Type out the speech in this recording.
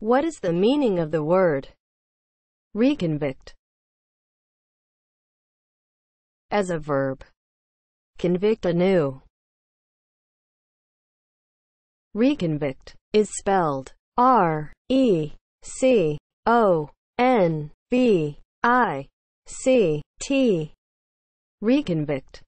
What is the meaning of the word reconvict? As a verb, convict anew. Reconvict is spelled R E C O N V I C T. Reconvict